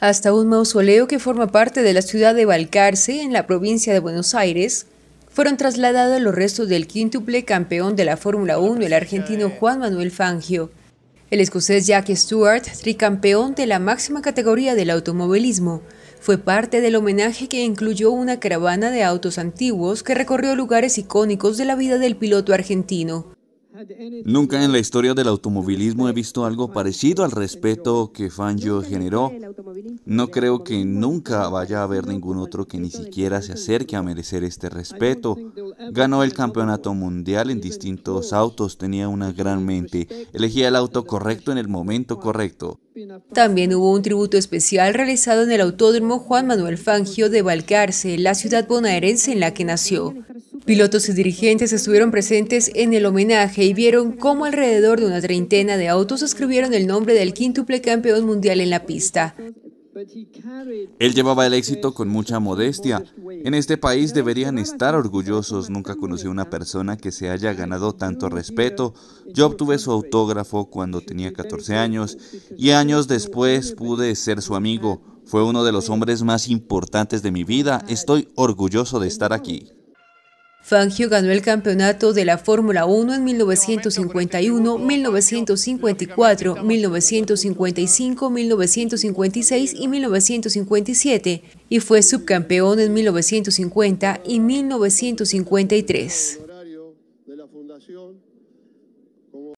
hasta un mausoleo que forma parte de la ciudad de Balcarce, en la provincia de Buenos Aires, fueron trasladados los restos del quíntuple campeón de la Fórmula 1, pues el argentino eh. Juan Manuel Fangio. El escocés Jack Stewart, tricampeón de la máxima categoría del automovilismo, fue parte del homenaje que incluyó una caravana de autos antiguos que recorrió lugares icónicos de la vida del piloto argentino. Nunca en la historia del automovilismo he visto algo parecido al respeto que Fangio generó. No creo que nunca vaya a haber ningún otro que ni siquiera se acerque a merecer este respeto. Ganó el campeonato mundial en distintos autos, tenía una gran mente, elegía el auto correcto en el momento correcto. También hubo un tributo especial realizado en el Autódromo Juan Manuel Fangio de Valcarce, la ciudad bonaerense en la que nació. Pilotos y dirigentes estuvieron presentes en el homenaje y vieron cómo alrededor de una treintena de autos escribieron el nombre del quíntuple campeón mundial en la pista. Él llevaba el éxito con mucha modestia. En este país deberían estar orgullosos. Nunca conocí a una persona que se haya ganado tanto respeto. Yo obtuve su autógrafo cuando tenía 14 años y años después pude ser su amigo. Fue uno de los hombres más importantes de mi vida. Estoy orgulloso de estar aquí. Fangio ganó el campeonato de la Fórmula 1 en 1951, 1954, 1955, 1956 y 1957 y fue subcampeón en 1950 y 1953.